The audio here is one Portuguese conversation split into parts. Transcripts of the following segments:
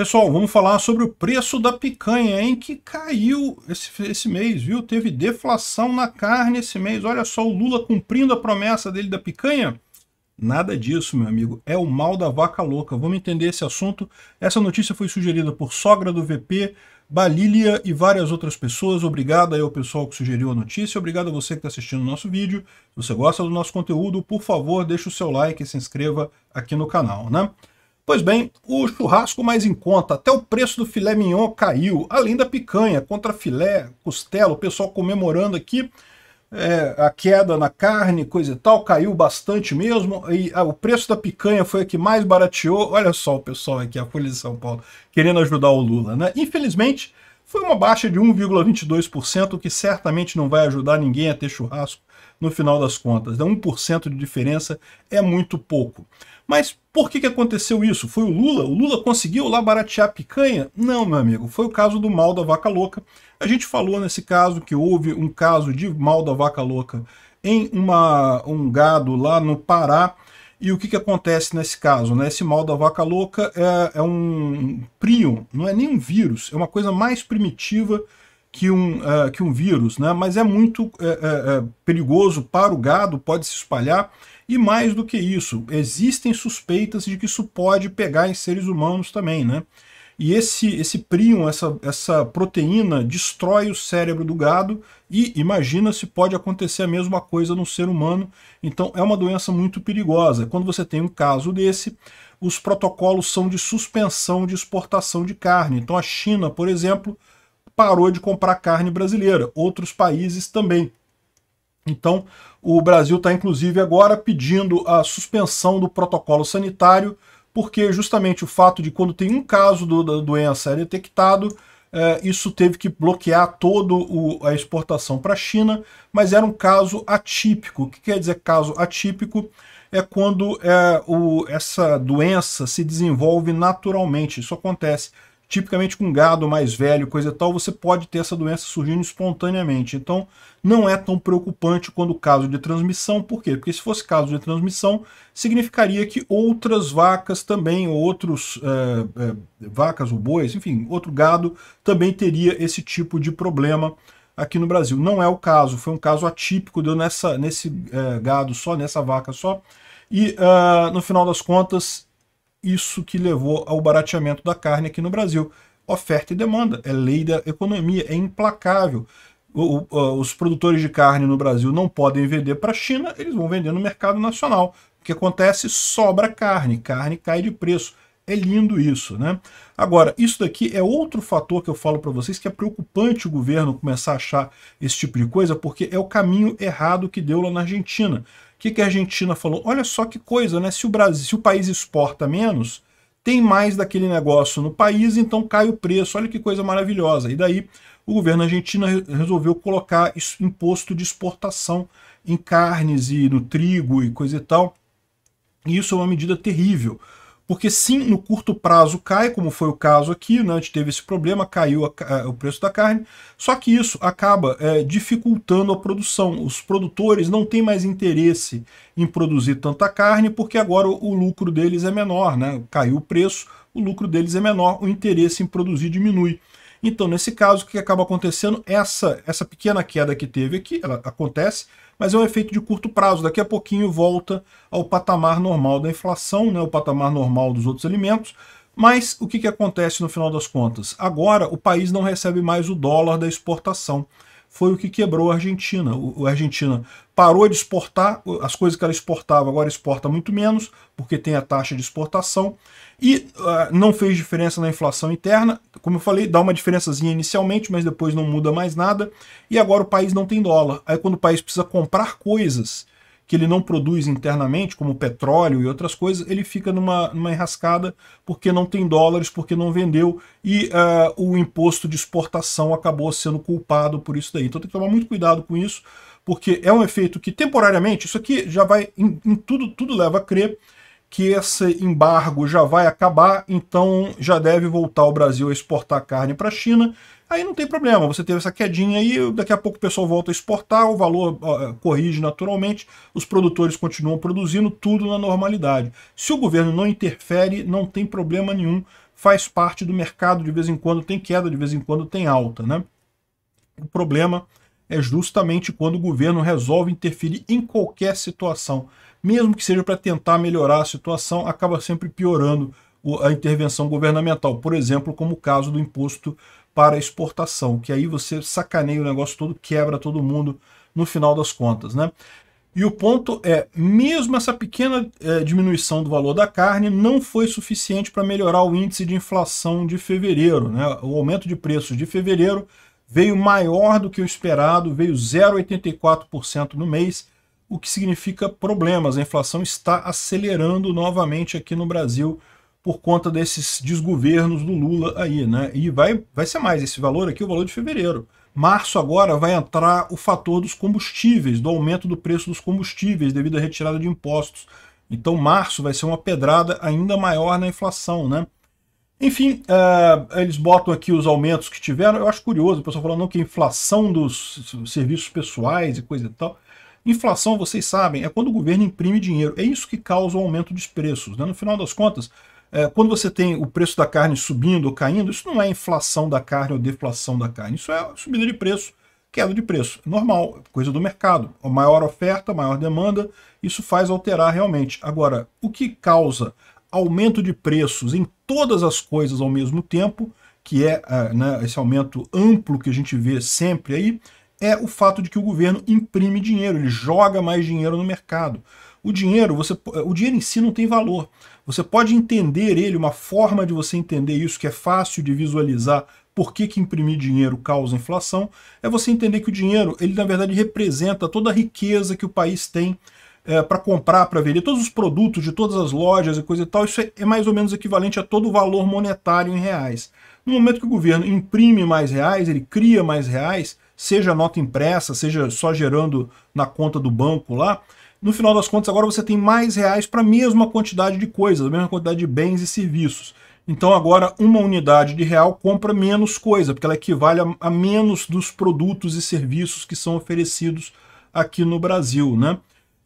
Pessoal, vamos falar sobre o preço da picanha, hein? Que caiu esse, esse mês, viu? Teve deflação na carne esse mês. Olha só o Lula cumprindo a promessa dele da picanha. Nada disso, meu amigo. É o mal da vaca louca. Vamos entender esse assunto. Essa notícia foi sugerida por sogra do VP, Balília e várias outras pessoas. Obrigado aí ao pessoal que sugeriu a notícia. Obrigado a você que está assistindo o nosso vídeo. Se você gosta do nosso conteúdo, por favor, deixe o seu like e se inscreva aqui no canal, né? Pois bem, o churrasco mais em conta, até o preço do filé mignon caiu, além da picanha, contra filé, costela, o pessoal comemorando aqui é, a queda na carne, coisa e tal, caiu bastante mesmo, e ah, o preço da picanha foi a que mais barateou, olha só o pessoal aqui, a Folha de São Paulo, querendo ajudar o Lula, né? Infelizmente, foi uma baixa de 1,22%, que certamente não vai ajudar ninguém a ter churrasco no final das contas. 1% de diferença é muito pouco. Mas por que, que aconteceu isso? Foi o Lula? O Lula conseguiu lá baratear a picanha? Não, meu amigo, foi o caso do mal da vaca louca. A gente falou nesse caso que houve um caso de mal da vaca louca em uma, um gado lá no Pará, e o que, que acontece nesse caso? Né? Esse mal da vaca louca é, é um prion, não é nem um vírus, é uma coisa mais primitiva que um, uh, que um vírus, né? mas é muito uh, uh, perigoso para o gado, pode se espalhar, e mais do que isso, existem suspeitas de que isso pode pegar em seres humanos também. Né? E esse, esse prion, essa, essa proteína, destrói o cérebro do gado e imagina se pode acontecer a mesma coisa no ser humano. Então é uma doença muito perigosa. Quando você tem um caso desse, os protocolos são de suspensão de exportação de carne. Então a China, por exemplo, parou de comprar carne brasileira, outros países também. Então, o Brasil está inclusive agora pedindo a suspensão do protocolo sanitário porque justamente o fato de quando tem um caso do, da doença detectado, é, isso teve que bloquear toda a exportação para a China, mas era um caso atípico. O que quer dizer caso atípico? É quando é, o, essa doença se desenvolve naturalmente. Isso acontece tipicamente com gado mais velho, coisa e tal, você pode ter essa doença surgindo espontaneamente. Então, não é tão preocupante quando o caso de transmissão, por quê? Porque se fosse caso de transmissão, significaria que outras vacas também, ou outros é, é, vacas ou bois, enfim, outro gado também teria esse tipo de problema aqui no Brasil. Não é o caso, foi um caso atípico, deu nessa, nesse é, gado só, nessa vaca só, e uh, no final das contas isso que levou ao barateamento da carne aqui no Brasil. Oferta e demanda, é lei da economia, é implacável. O, o, ah, os produtores de carne no Brasil não podem vender para a China, eles vão vender no mercado nacional. O que acontece? Sobra carne, carne cai de preço. É lindo isso, né? Agora, isso daqui é outro fator que eu falo para vocês que é preocupante o governo começar a achar esse tipo de coisa, porque é o caminho errado que deu lá na Argentina que, que a Argentina falou? Olha só que coisa, né? Se o, Brasil, se o país exporta menos, tem mais daquele negócio no país, então cai o preço. Olha que coisa maravilhosa. E daí o governo argentino resolveu colocar imposto de exportação em carnes e no trigo e coisa e tal. E isso é uma medida terrível, porque sim, no curto prazo cai, como foi o caso aqui, né? a gente teve esse problema, caiu a, a, eh, o preço da carne, só que isso acaba é, dificultando a produção. Os produtores não têm mais interesse em produzir tanta carne, porque agora o, o lucro deles é menor, né? caiu o preço, o lucro deles é menor, o interesse em produzir diminui. Então, nesse caso, o que acaba acontecendo? É essa, essa pequena queda que teve aqui, ela acontece, mas é um efeito de curto prazo. Daqui a pouquinho volta ao patamar normal da inflação, né, o patamar normal dos outros alimentos, mas o que, que acontece no final das contas? Agora o país não recebe mais o dólar da exportação foi o que quebrou a Argentina. O, a Argentina parou de exportar as coisas que ela exportava, agora exporta muito menos, porque tem a taxa de exportação, e uh, não fez diferença na inflação interna. Como eu falei, dá uma diferençazinha inicialmente, mas depois não muda mais nada, e agora o país não tem dólar. Aí quando o país precisa comprar coisas que ele não produz internamente, como petróleo e outras coisas, ele fica numa, numa enrascada porque não tem dólares, porque não vendeu, e uh, o imposto de exportação acabou sendo culpado por isso daí. Então tem que tomar muito cuidado com isso, porque é um efeito que temporariamente, isso aqui já vai, em, em tudo, tudo leva a crer, que esse embargo já vai acabar, então já deve voltar o Brasil a exportar carne para a China, Aí não tem problema, você teve essa quedinha aí, daqui a pouco o pessoal volta a exportar, o valor é, corrige naturalmente, os produtores continuam produzindo, tudo na normalidade. Se o governo não interfere, não tem problema nenhum, faz parte do mercado, de vez em quando tem queda, de vez em quando tem alta, né? O problema é justamente quando o governo resolve interferir em qualquer situação. Mesmo que seja para tentar melhorar a situação, acaba sempre piorando a intervenção governamental. Por exemplo, como o caso do imposto para exportação, que aí você sacaneia o negócio todo, quebra todo mundo no final das contas, né? E o ponto é, mesmo essa pequena é, diminuição do valor da carne não foi suficiente para melhorar o índice de inflação de fevereiro. Né? O aumento de preços de fevereiro veio maior do que o esperado, veio 0,84% no mês, o que significa problemas. A inflação está acelerando novamente aqui no Brasil, por conta desses desgovernos do Lula aí, né? E vai, vai ser mais esse valor aqui, o valor de fevereiro. Março agora vai entrar o fator dos combustíveis, do aumento do preço dos combustíveis devido à retirada de impostos. Então março vai ser uma pedrada ainda maior na inflação, né? Enfim, uh, eles botam aqui os aumentos que tiveram. Eu acho curioso, o pessoal falando que a inflação dos serviços pessoais e coisa e tal. Inflação, vocês sabem, é quando o governo imprime dinheiro. É isso que causa o aumento dos preços. Né? No final das contas, é, quando você tem o preço da carne subindo ou caindo, isso não é inflação da carne ou deflação da carne, isso é subida de preço, queda de preço. É normal, coisa do mercado. A maior oferta, maior demanda, isso faz alterar realmente. Agora, o que causa aumento de preços em todas as coisas ao mesmo tempo, que é, é né, esse aumento amplo que a gente vê sempre aí, é o fato de que o governo imprime dinheiro, ele joga mais dinheiro no mercado. O dinheiro, você, o dinheiro em si não tem valor. Você pode entender ele, uma forma de você entender isso que é fácil de visualizar por que, que imprimir dinheiro causa inflação, é você entender que o dinheiro, ele na verdade representa toda a riqueza que o país tem é, para comprar, para vender, todos os produtos de todas as lojas e coisa e tal, isso é, é mais ou menos equivalente a todo o valor monetário em reais. No momento que o governo imprime mais reais, ele cria mais reais, seja nota impressa, seja só gerando na conta do banco lá, no final das contas, agora você tem mais reais para a mesma quantidade de coisas, a mesma quantidade de bens e serviços. Então agora uma unidade de real compra menos coisa, porque ela equivale a, a menos dos produtos e serviços que são oferecidos aqui no Brasil, né?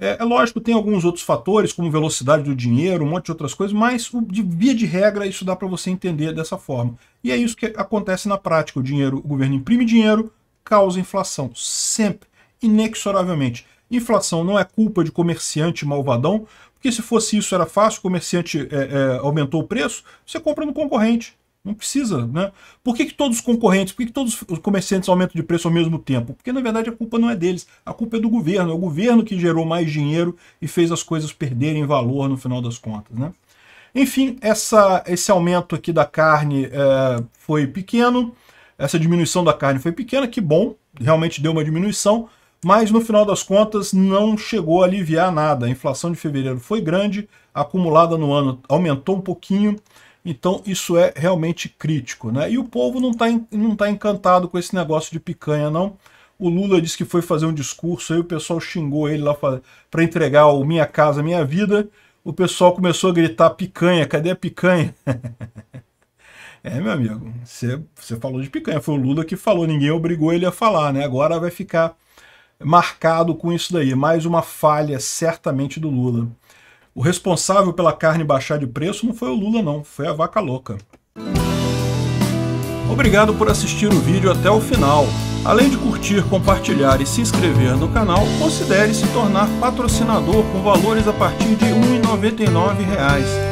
É, é, lógico, tem alguns outros fatores, como velocidade do dinheiro, um monte de outras coisas, mas o, de via de regra isso dá para você entender dessa forma. E é isso que acontece na prática. O dinheiro, o governo imprime dinheiro, causa inflação, sempre, inexoravelmente. Inflação não é culpa de comerciante malvadão, porque se fosse isso era fácil, o comerciante é, é, aumentou o preço, você compra no concorrente. Não precisa, né? Por que, que todos os concorrentes, por que, que todos os comerciantes aumentam de preço ao mesmo tempo? Porque, na verdade, a culpa não é deles, a culpa é do governo. É o governo que gerou mais dinheiro e fez as coisas perderem valor no final das contas, né? Enfim, essa, esse aumento aqui da carne é, foi pequeno, essa diminuição da carne foi pequena, que bom, realmente deu uma diminuição, mas no final das contas não chegou a aliviar nada. A inflação de fevereiro foi grande, acumulada no ano aumentou um pouquinho, então isso é realmente crítico. Né? E o povo não está não tá encantado com esse negócio de picanha, não. O Lula disse que foi fazer um discurso, aí o pessoal xingou ele lá para entregar o Minha Casa Minha Vida. O pessoal começou a gritar picanha, cadê a picanha? É, meu amigo, você, você falou de picanha, foi o Lula que falou, ninguém obrigou ele a falar, né? Agora vai ficar marcado com isso daí, mais uma falha certamente do Lula. O responsável pela carne baixar de preço não foi o Lula não, foi a vaca louca. Obrigado por assistir o vídeo até o final. Além de curtir, compartilhar e se inscrever no canal, considere se tornar patrocinador com valores a partir de R$ 1,99